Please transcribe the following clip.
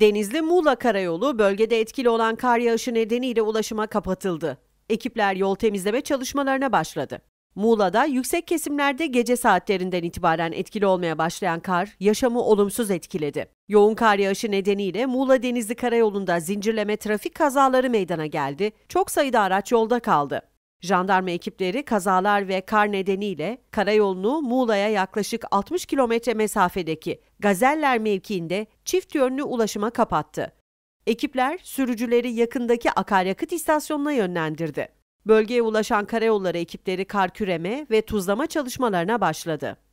Denizli-Muğla Karayolu bölgede etkili olan kar yağışı nedeniyle ulaşıma kapatıldı. Ekipler yol temizleme çalışmalarına başladı. Muğla'da yüksek kesimlerde gece saatlerinden itibaren etkili olmaya başlayan kar yaşamı olumsuz etkiledi. Yoğun kar yağışı nedeniyle Muğla Denizli Karayolu'nda zincirleme trafik kazaları meydana geldi. Çok sayıda araç yolda kaldı. Jandarma ekipleri kazalar ve kar nedeniyle karayolunu Muğla'ya yaklaşık 60 kilometre mesafedeki Gazeller mevkiinde çift yönlü ulaşıma kapattı. Ekipler sürücüleri yakındaki akaryakıt istasyonuna yönlendirdi. Bölgeye ulaşan karayolları ekipleri kar küreme ve tuzlama çalışmalarına başladı.